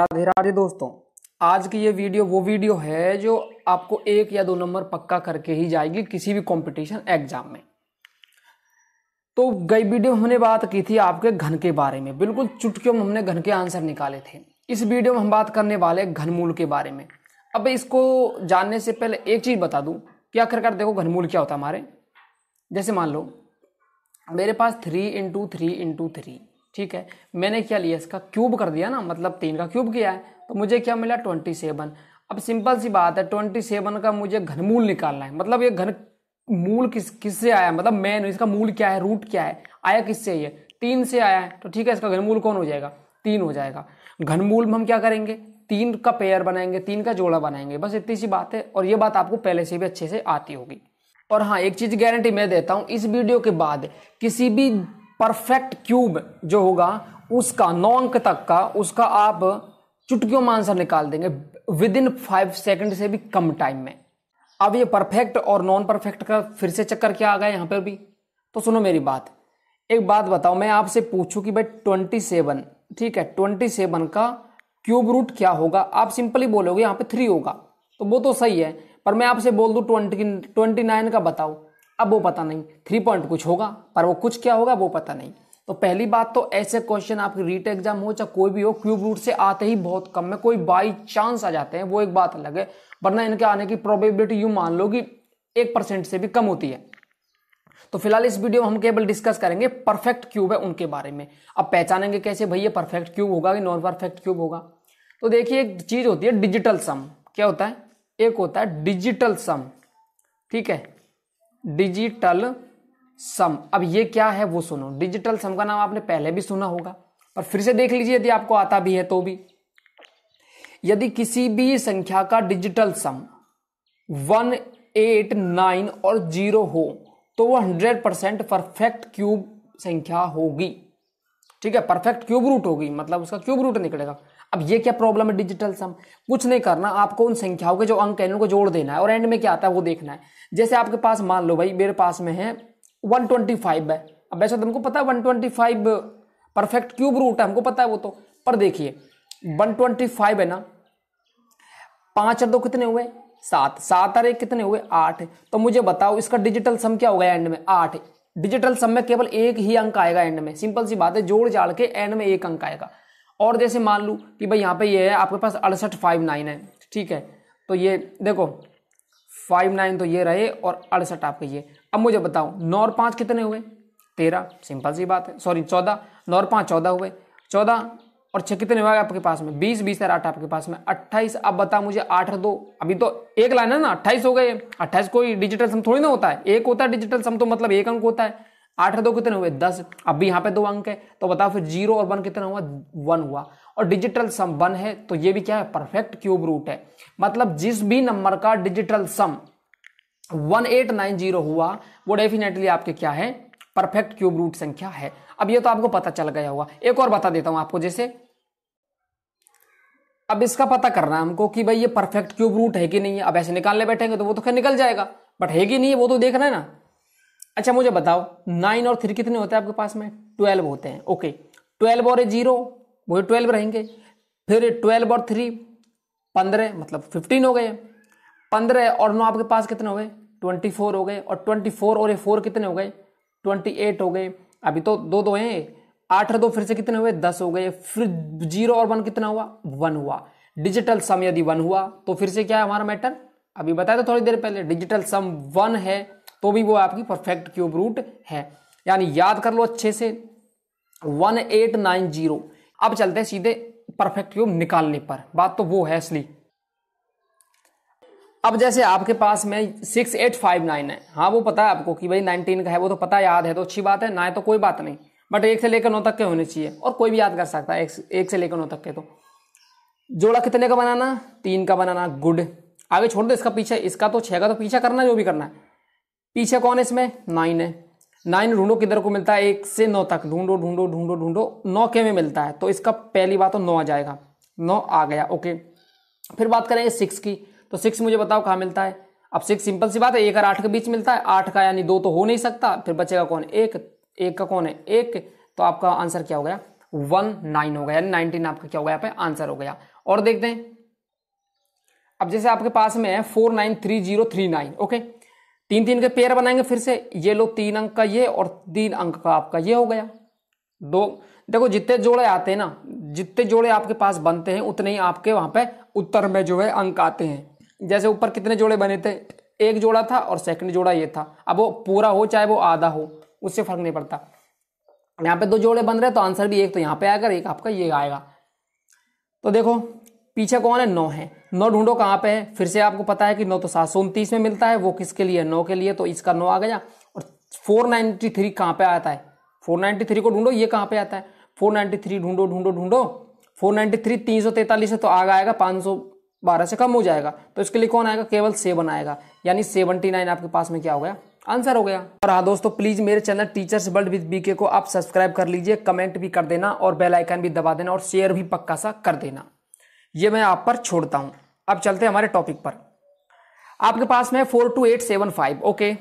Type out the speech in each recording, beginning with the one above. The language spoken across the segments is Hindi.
राधे राधे दोस्तों आज की ये वीडियो वो वीडियो है जो आपको एक या दो नंबर पक्का करके ही जाएगी किसी भी कंपटीशन एग्जाम में तो गई वीडियो हमने बात की थी आपके घन के बारे में बिल्कुल चुटकियों में हमने घन के आंसर निकाले थे इस वीडियो में हम बात करने वाले घनमूल के बारे में अब इसको जानने से पहले एक चीज़ बता दूं कि आखिरकार देखो घनमूल क्या होता है हमारे जैसे मान लो मेरे पास three into three into three ठीक है मैंने क्या लिया इसका क्यूब कर दिया ना मतलब तीन का क्यूब किया है तो मुझे क्या मिला ट्वेंटी सेवन अब सिंपल सी बात है ट्वेंटी सेवन का मुझे घनमूल निकालना है मतलब ये घन मूल किस किससे आया मतलब मैन इसका मूल क्या है रूट क्या है आया किससे ये तीन से आया है तो ठीक है इसका घनमूल कौन हो जाएगा तीन हो जाएगा घनमूल में हम क्या करेंगे तीन का पेयर बनाएंगे तीन का जोड़ा बनाएंगे बस इतनी सी बात है और ये बात आपको पहले से भी अच्छे से आती होगी और हाँ एक चीज़ गारंटी मैं देता हूँ इस वीडियो के बाद किसी भी परफेक्ट क्यूब जो होगा उसका नौ अंक तक का उसका आप चुटकियों में आंसर निकाल देंगे विद इन फाइव सेकेंड से भी कम टाइम में अब ये परफेक्ट और नॉन परफेक्ट का फिर से चक्कर क्या आ गया यहाँ पर भी तो सुनो मेरी बात एक बात बताओ मैं आपसे पूछूं कि भाई ट्वेंटी सेवन ठीक है ट्वेंटी सेवन का क्यूब रूट क्या होगा आप सिंपली बोलोगे यहाँ पे थ्री होगा तो वो तो सही है पर मैं आपसे बोल दूँ ट्वेंटी ट्वेंटी नाइन का बताओ अब वो पता नहीं थ्री पॉइंट कुछ होगा पर वो कुछ क्या होगा वो पता नहीं तो पहली बात तो ऐसे क्वेश्चन आपके रीट एग्जाम हो चाहे कोई भी हो क्यूब रूट से आते ही बहुत कम में कोई बाई चांस आ जाते हैं वो एक बात अलग है वरना इनके आने की प्रोबेबिलिटी यू मान लो कि एक परसेंट से भी कम होती है तो फिलहाल इस वीडियो में हम केवल डिस्कस करेंगे परफेक्ट क्यूब है उनके बारे में अब पहचानेंगे कैसे भाई ये परफेक्ट क्यूब होगा कि नॉन परफेक्ट क्यूब होगा तो देखिए एक चीज़ होती है डिजिटल सम क्या होता है एक होता है डिजिटल सम ठीक है डिजिटल सम अब ये क्या है वो सुनो डिजिटल सम का नाम आपने पहले भी सुना होगा और फिर से देख लीजिए यदि आपको आता भी है तो भी यदि किसी भी संख्या का digital sum one eight nine और जीरो हो तो वो हंड्रेड परसेंट परफेक्ट क्यूब संख्या होगी ठीक है परफेक्ट क्यूब रूट होगी मतलब उसका क्यूब रूट निकलेगा अब ये क्या प्रॉब्लम है डिजिटल सम कुछ नहीं करना आपको उन संख्याओं के जो अंक है उनको जोड़ देना है और एंड में क्या आता है वो देखना है जैसे आपके पास मान लो भाई मेरे पास में है वन ट्वेंटी फाइव है अब वैसे तुमको तो पता है one twenty five perfect cube root है हमको पता है वो तो पर देखिए वन ट्वेंटी फाइव है ना पाँच और दो कितने हुए सात सात और एक कितने हुए आठ तो मुझे बताओ इसका डिजिटल सम क्या होगा एंड में आठ डिजिटल सम में केवल एक ही अंक आएगा एंड में सिंपल सी बात है जोड़ जाड़ के एंड में एक अंक आएगा और जैसे मान लूँ कि भाई यहाँ पे ये है आपके पास अड़सठ फाइव नाइन है ठीक है तो ये देखो फाइव नाइन तो ये रहे और अड़सठ आपके ये अब मुझे बताओ नौ और पाँच कितने हुए तेरह सिंपल सी बात है सॉरी चौदह नौ और पाँच चौदह हुए चौदह और छः कितने हुआ आपके पास में बीस बीस आठ आपके पास में अट्ठाईस अब बताओ मुझे आठ दो अभी तो एक लाइन है ना अट्ठाईस हो गए अट्ठाईस कोई डिजिटल सम थोड़ी ना होता है एक होता है डिजिटल सम तो मतलब एक अंक होता है आठ और दो कितने हुए दस अब भी यहाँ पे दो अंक है तो बताओ फिर जीरो और वन कितना हुआ वन हुआ और डिजिटल सम वन है तो ये भी क्या है परफेक्ट क्यूब रूट है मतलब जिस भी नंबर का digital sum one eight nine zero हुआ वो डेफिनेटली आपके क्या है परफेक्ट क्यूब रूट संख्या है अब ये तो आपको पता चल गया हुआ एक और बता देता हूं आपको जैसे अब इसका पता करना है हमको कि भाई ये परफेक्ट क्यूब रूट है कि नहीं है अब ऐसे निकालने बैठेंगे तो वो तो खैर निकल जाएगा बट है कि नहीं है वो तो देखना है ना अच्छा मुझे बताओ नाइन और थ्री कितने होते हैं आपके पास में ट्वेल्व होते हैं ओके ट्वेल्व और जीरो वो ट्वेल्व रहेंगे फिर ट्वेल्व और थ्री पंद्रह मतलब फिफ्टीन हो गए पंद्रह और नौ आपके पास कितने हो गए ट्वेंटी फोर हो गए और ट्वेंटी फोर और ए फोर कितने हो गए ट्वेंटी एट हो गए अभी तो दो दो हैं आठ और दो फिर से कितने हुए दस हो गए फिर जीरो और वन कितना हुआ वन हुआ डिजिटल सम यदि वन हुआ तो फिर से क्या है हमारा मैटर अभी बताया था थोड़ी देर पहले डिजिटल सम वन है तो भी वो आपकी परफेक्ट क्यूब रूट है यानी याद कर लो अच्छे से वन एट नाइन जीरो अब चलते हैं सीधे परफेक्ट क्यूब निकालने पर बात तो वो है असली अब जैसे आपके पास में सिक्स एट फाइव नाइन है हाँ वो पता है आपको कि भाई नाइनटीन का है वो तो पता याद है तो अच्छी बात है ना है तो कोई बात नहीं बट एक से लेकर नौ तक के होने चाहिए और कोई भी याद कर सकता है एक, एक से लेकर नौ तक के तो जोड़ा कितने का बनाना तीन का बनाना गुड आगे छोड़ दो इसका पीछे इसका तो छः का तो पीछा करना जो भी करना है पीछे कौन है इसमें नाइन है नाइन ढूंढो किधर को मिलता है एक से नौ तक ढूंढो ढूंढो ढूंढो ढूंढो नौ के में मिलता है तो इसका पहली बात तो नौ आ जाएगा नौ आ गया ओके फिर बात करें सिक्स की तो सिक्स मुझे बताओ कहाँ मिलता है अब सिक्स सिंपल सी बात है एक और आठ के बीच मिलता है आठ का यानी दो तो हो नहीं सकता फिर बचेगा कौन एक एक का कौन है एक तो आपका आंसर क्या हो गया वन नाइन हो गया यानी नाइनटीन आपका क्या हो गया यहाँ पे आंसर हो गया और देखते हैं अब जैसे आपके पास में है four nine three zero three nine okay तीन तीन के पेयर बनाएंगे फिर से ये लो तीन अंक का ये और तीन अंक का आपका ये हो गया दो देखो जितने जोड़े आते हैं ना जितने जोड़े आपके पास बनते हैं उतने ही आपके वहां पे उत्तर में जो है अंक आते हैं जैसे ऊपर कितने जोड़े बने थे एक जोड़ा था और सेकंड जोड़ा ये था अब वो पूरा हो चाहे वो आधा हो उससे फर्क नहीं पड़ता यहाँ पे दो जोड़े बन रहे तो आंसर भी एक तो यहाँ पे आएगा एक आपका ये आएगा तो देखो पीछे कौन है नौ है नौ ढूंढो कहाँ पे है फिर से आपको पता है कि नौ तो सात सौ उनतीस में मिलता है वो किसके लिए नौ के लिए तो इसका नौ आ गया और फोर नाइन्टी थ्री कहाँ पे आता है फोर नाइन्टी थ्री को ढूंढो ये कहाँ पे आता है फोर नाइन्टी थ्री ढूंढो ढूंढो ढूंढो फोर नाइन्टी थ्री तीन सौ तैंतालीस है तो आगे आएगा पाँच सौ बारह से कम हो जाएगा तो इसके लिए कौन आएगा केवल सेवन आएगा यानी सेवनटी नाइन आपके पास में क्या हो गया आंसर हो गया और हाँ दोस्तों प्लीज मेरे channel teachers world with BK को आप सब्सक्राइब कर लीजिए कमेंट भी कर देना और बेल आइकन भी दबा देना और शेयर भी पक्का सा कर देना ये मैं आप पर छोड़ता हूं अब चलते हैं हमारे टॉपिक पर आपके पास में four two eight seven five okay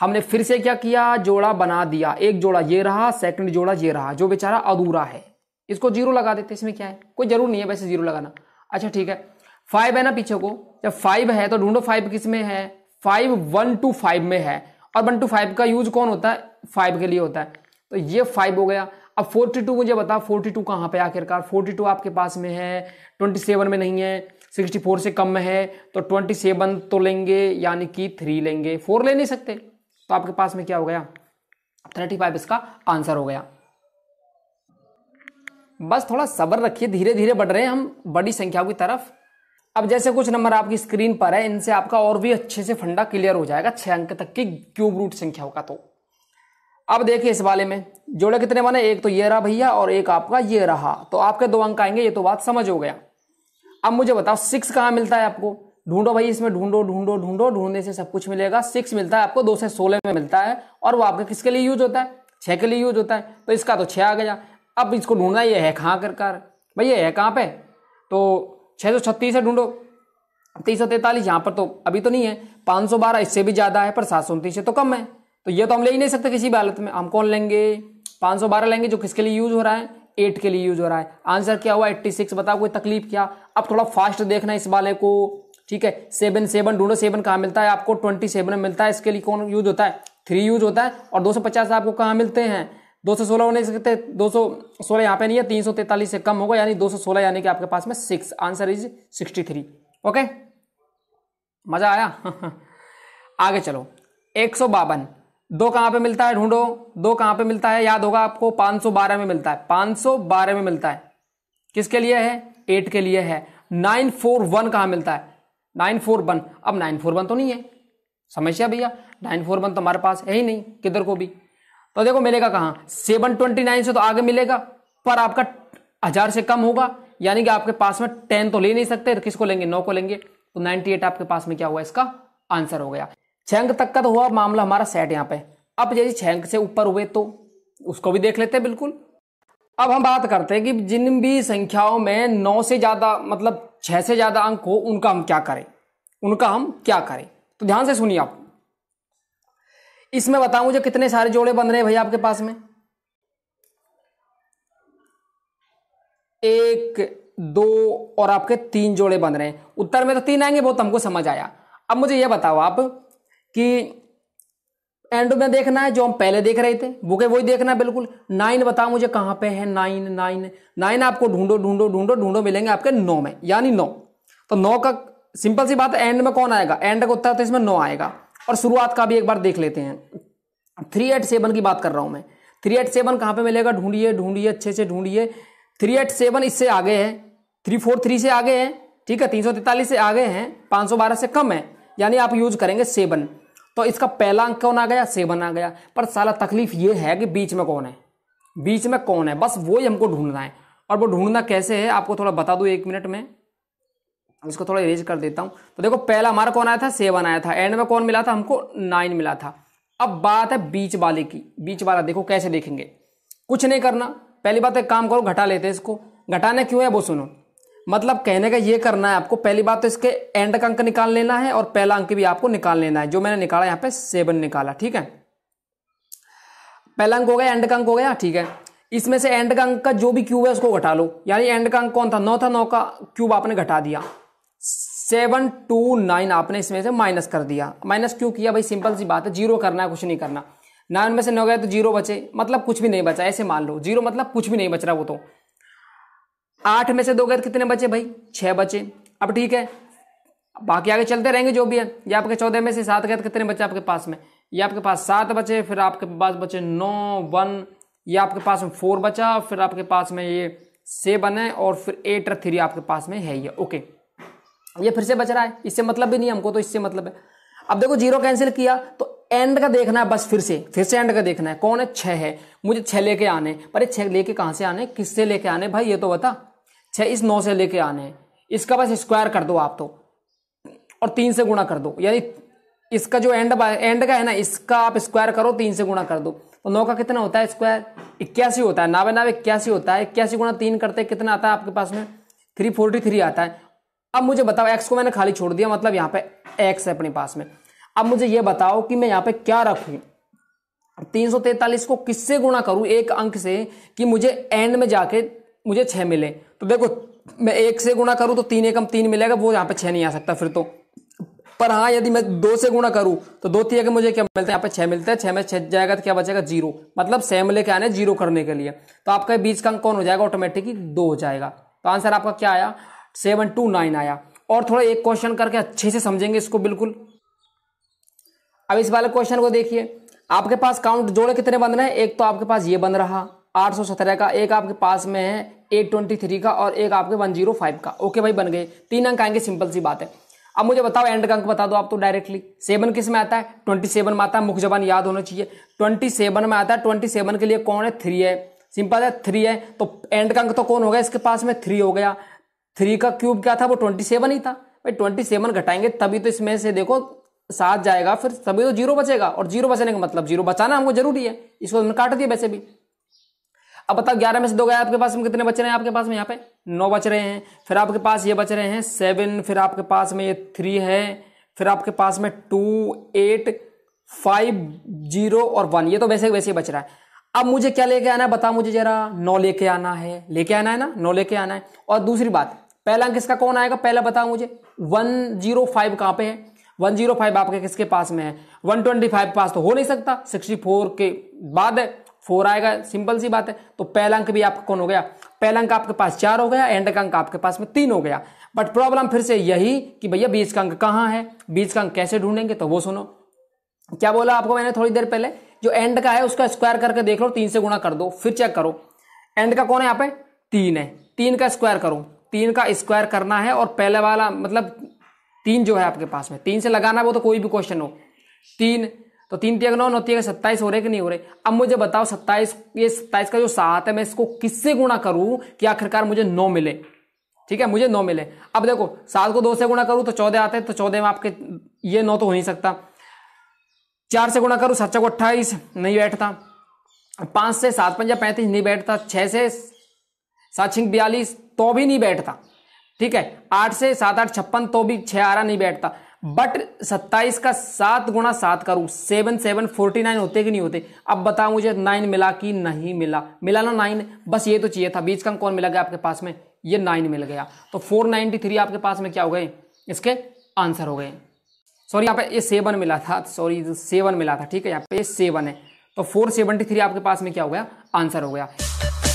हमने फिर से क्या किया जोड़ा बना दिया एक जोड़ा ये रहा सेकंड जोड़ा ये रहा जो बेचारा अधूरा है इसको जीरो लगा देते इसमें क्या है कोई जरूर नहीं है वैसे जीरो लगाना अच्छा ठीक है फाइव है ना पीछे को जब फाइव है तो ढूंढो फाइव किस में है फाइव वन टू फाइव में है और वन टू फाइव का यूज कौन होता है फाइव के लिए होता है तो ये फाइव हो गया अब 42 मुझे बता 42 कहाँ पे आखिरकार 42 आपके पास में है 27 में नहीं है 64 से कम में है तो 27 तो लेंगे यानी कि थ्री लेंगे फोर ले नहीं सकते तो आपके पास में क्या हो गया 35 इसका आंसर हो गया बस थोड़ा सब्र रखिए धीरे धीरे बढ़ रहे हैं हम बड़ी संख्याओं की तरफ अब जैसे कुछ नंबर आपकी स्क्रीन पर है इनसे आपका और भी अच्छे से फंडा क्लियर हो जाएगा छह अंक तक की क्यूब रूट संख्याओं का तो अब देखिए इस वाले में जोड़े कितने बने एक तो ये रहा भैया और एक आपका ये रहा तो आपके दो अंक आएंगे ये तो बात समझ हो गया अब मुझे बताओ सिक्स कहाँ मिलता है आपको ढूंढो भाई इसमें ढूंढो ढूंढो ढूंढो ढूंढने से सब कुछ मिलेगा सिक्स मिलता है आपको दो से सोलह में मिलता है और वो आपका किसके लिए यूज होता है छः के लिए यूज होता है तो इसका तो छः आ गया अब इसको ढूंढना ये है कहाँ कर कर भाई ये है कहाँ पे तो छः सौ छत्तीस है ढूंढो तीन सौ तैंतालीस यहाँ पर तो अभी तो नहीं है पाँच सौ बारह इससे भी ज़्यादा है पर सात सौ उनतीस से तो कम है तो ये तो हम ले ही नहीं सकते किसी भी हालत में हम कौन लेंगे 512 लेंगे जो किसके लिए यूज हो रहा है एट के लिए यूज हो रहा है आंसर क्या हुआ एट्टी सिक्स बताओ कोई तकलीफ क्या अब थोड़ा फास्ट देखना इस वाले को ठीक है सेवन सेवन ढूंढो सेवन कहाँ मिलता है आपको ट्वेंटी सेवन में मिलता है इसके लिए कौन यूज होता है थ्री यूज होता है और दो सौ पचास आपको कहाँ मिलते हैं दो सौ सोलह होने सकते दो सौ सोलह यहाँ पे नहीं है तीन सौ तैतालीस से कम होगा यानी दो सौ सोलह यानी कि आपके पास में six answer is sixty three okay मज़ा आया आगे चलो एक सौ बावन दो कहां पे मिलता है ढूंढो दो कहां पे मिलता है याद होगा आपको 512 में मिलता है 512 में मिलता है किसके लिए है एट के लिए है नाइन फोर वन कहाँ मिलता है नाइन फोर वन अब नाइन फोर वन तो नहीं है समस्या भैया नाइन फोर वन तो हमारे पास है ही नहीं किधर को भी तो देखो मिलेगा कहाँ सेवन ट्वेंटी नाइन से तो आगे मिलेगा पर आपका हजार से कम होगा यानी कि आपके पास में टेन तो ले नहीं सकते किसको लेंगे नौ को लेंगे तो नाइनटी एट आपके पास में क्या हुआ इसका आंसर हो गया छह अंक तक का तो हुआ मामला हमारा सेट यहाँ पे अब यदि छह अंक से ऊपर हुए तो उसको भी देख लेते हैं बिल्कुल अब हम बात करते हैं कि जिन भी संख्याओं में नौ से ज़्यादा मतलब छह से ज़्यादा अंक हो उनका हम क्या करें उनका हम क्या करें तो ध्यान से सुनिए आप इसमें बताओ मुझे कितने सारे जोड़े बन रहे हैं भाई आपके पास में एक दो और आपके तीन जोड़े बन रहे हैं उत्तर में तो तीन आएंगे बहुत हमको समझ आया अब मुझे यह बताओ आप कि एंड में देखना है जो हम पहले देख रहे थे वो के वही देखना है बिल्कुल नाइन बताओ मुझे कहां पे है नाइन नाइन नाइन आपको ढूंढो ढूंढो ढूंढो ढूंढो मिलेंगे आपके नौ में यानी नौ तो नौ का सिंपल सी बात है एंड में कौन आएगा एंड का उत्तर तो इसमें नौ आएगा और शुरुआत का भी एक बार देख लेते हैं थ्री एट सेवन की बात कर रहा हूं मैं थ्री एट सेवन कहाँ पर मिलेगा ढूंढिए ढूंढिए अच्छे से ढूंढिए थ्री एट सेवन इससे आगे है थ्री फोर थ्री से आगे है ठीक है तीन सौ तैतालीस से आगे हैं पांच सौ बारह से कम है यानी आप यूज करेंगे सेवन तो इसका पहला अंक कौन आ गया सेवन आ गया पर सारा तकलीफ ये है कि बीच में कौन है बीच में कौन है बस वो ही हमको ढूंढना है और वो ढूंढना कैसे है आपको थोड़ा बता दूँ एक मिनट में इसको थोड़ा इरेज कर देता हूँ तो देखो पहला हमारा कौन आया था सेवन आया था एंड में कौन मिला था हमको नाइन मिला था अब बात है बीच वाले की बीच वाला देखो कैसे देखेंगे कुछ नहीं करना पहली बात तो एक काम करो घटा लेते हैं इसको घटाने क्यों है वो सुनो मतलब कहने का ये करना है आपको पहली बात तो इसके एंड का अंक निकाल लेना है और पहला अंक भी आपको निकाल लेना है जो मैंने निकाला यहाँ पे सेवन निकाला ठीक है पहला अंक हो गया एंड का अंक हो गया ठीक है इसमें से एंड का अंक का जो भी क्यूब है उसको घटा लो यानी एंड का अंक कौन था नौ था नौ का क्यूब आपने घटा दिया सेवन टू नाइन आपने इसमें से माइनस कर दिया माइनस क्यों किया भाई सिंपल सी बात है जीरो करना है कुछ नहीं करना नाइन में से नौ गए तो जीरो बचे मतलब कुछ भी नहीं बचा ऐसे मान लो जीरो मतलब कुछ भी नहीं बच रहा वो तो आठ में से दो गए कितने बचे भाई छह बचे अब ठीक है बाकी आगे चलते रहेंगे जो भी है ये आपके चौदह में से सात गए कितने बचे आपके पास में ये आपके पास सात बचे फिर आपके पास बचे नौ वन ये आपके पास में फोर बचा फिर आपके पास में ये सेवन है और फिर एट और थ्री आपके पास में है ये ओके ये फिर से बच रहा है इससे मतलब भी नहीं हमको तो इससे मतलब है अब देखो जीरो कैंसिल किया तो एंड का देखना है बस फिर से फिर से एंड का देखना है कौन है छह है मुझे छह लेके आने पर छह लेके कहां से आने किससे लेके आने भाई ये तो बता छः इस नौ से लेके आने हैं इसका बस स्क्वायर कर दो आप तो और तीन से गुणा कर दो यानी इसका जो एंड एंड का है ना इसका आप स्क्वायर करो तीन से गुणा कर दो तो नौ का कितना होता है स्क्वायर इक्यासी होता है नावे नावे इक्यासी होता है इक्यासी गुणा तीन करते कितना आता है आपके पास में थ्री फोर्टी थ्री आता है अब मुझे बताओ एक्स को मैंने खाली छोड़ दिया मतलब यहाँ पे एक्स है अपने पास में अब मुझे ये बताओ कि मैं यहाँ पे क्या रखू तीन सौ तैतालीस को किससे गुणा करूं एक अंक से कि मुझे एंड में जाके मुझे छह मिले तो देखो मैं एक से गुणा करूं तो तीन एकम तीन मिलेगा वो यहाँ पे छह नहीं आ सकता फिर तो पर हाँ यदि मैं दो से गुणा करूं तो दो तीन मुझे क्या मिलता है यहाँ पे छह मिलता है छह में छह जाएगा तो क्या बचेगा जीरो मतलब सेम लेके आने जीरो करने के लिए तो आपका बीच का अंक कौन हो जाएगा ऑटोमेटिकली दो हो जाएगा तो आंसर आपका क्या आया सेवन टू नाइन आया और थोड़ा एक क्वेश्चन करके अच्छे से समझेंगे इसको बिल्कुल अब इस वाले क्वेश्चन को देखिए आपके पास काउंट जोड़े कितने बन रहे हैं एक तो आपके पास ये बन रहा 817 का एक आपके पास में है 823 का और एक आपके 105 का ओके भाई बन गए तीन अंक आएंगे सिंपल सी बात है अब मुझे बताओ एंड का अंक बता दो आप तो डायरेक्टली सेवन किस में आता है ट्वेंटी सेवन में आता है मुख जबान याद होना चाहिए ट्वेंटी सेवन में आता है ट्वेंटी सेवन के लिए कौन है थ्री है सिंपल है थ्री है तो एंड का अंक तो कौन हो गया इसके पास में थ्री हो गया थ्री का क्यूब क्या था वो ट्वेंटी सेवन ही था भाई ट्वेंटी सेवन घटाएंगे तभी तो इसमें से देखो सात जाएगा फिर तभी तो जीरो बचेगा और जीरो बचाने का मतलब जीरो बचाना हमको जरूरी है इसको हमने काट दिया वैसे भी अब बताओ ग्यारह में से दो गए आपके पास में कितने बच रहे हैं आपके पास में यहाँ पे नौ बच रहे हैं फिर आपके पास ये बच रहे हैं सेवन फिर आपके पास में ये थ्री है फिर आपके पास में टू एट फाइव जीरो और वन ये तो वैसे वैसे बच रहा है अब मुझे क्या लेके आना है बता मुझे जरा नौ लेके आना है लेके आना है ना नौ लेके आना है और दूसरी बात पहला अंक इसका कौन आएगा पहला बताओ मुझे वन जीरो फाइव कहाँ पे है वन जीरो फाइव आपके किसके पास में है वन ट्वेंटी फाइव पास तो हो नहीं सकता सिक्सटी फोर के बाद फोर आएगा सिंपल सी बात है तो पहला अंक भी आपका कौन हो गया पहला अंक आपके पास चार हो गया एंड का अंक आपके पास में तीन हो गया बट प्रॉब्लम फिर से यही कि भैया बीज का अंक कहाँ है बीज का अंक कैसे ढूंढेंगे तो वो सुनो क्या बोला आपको मैंने थोड़ी देर पहले जो एंड का है उसका स्क्वायर करके देख लो तीन से गुणा कर दो फिर चेक करो एंड का कौन है यहाँ पे तीन है तीन का स्क्वायर करो तीन का स्क्वायर करना है और पहले वाला मतलब तीन जो है आपके पास में तीन से लगाना वो तो कोई भी क्वेश्चन हो तीन तो तीन तीन नौ नौ तीन सत्ताईस हो रहे कि नहीं हो रहे अब मुझे बताओ सत्ताईस ये सत्ताईस का जो सात है मैं इसको किससे गुणा करूं कि आखिरकार मुझे नौ मिले ठीक है मुझे नौ मिले अब देखो सात को दो से गुणा करूं तो चौदह आते हैं तो चौदह में आपके ये नौ तो हो नहीं सकता चार से गुणा करूं सच्चा को अट्ठाईस नहीं बैठता पांच से सात पंजा पैंतीस नहीं बैठता छह से सात छिंक बयालीस तो भी नहीं बैठता ठीक है आठ से सात आठ छप्पन तो भी छः आरा नहीं बैठता बट सत्ताईस का सात गुणा सात करूं सेवन सेवन फोर्टी नाइन होते कि नहीं होते अब बताओ मुझे नाइन मिला कि नहीं मिला मिला ना नाइन बस ये तो चाहिए था बीच का कौन मिला गया आपके पास में ये नाइन मिल गया तो फोर नाइनटी थ्री आपके पास में क्या हो गए इसके आंसर हो गए सॉरी यहाँ पे ये सेवन मिला था सॉरी सेवन मिला था ठीक है यहाँ पे सेवन है तो फोर सेवनटी थ्री आपके पास में क्या हो गया आंसर हो गया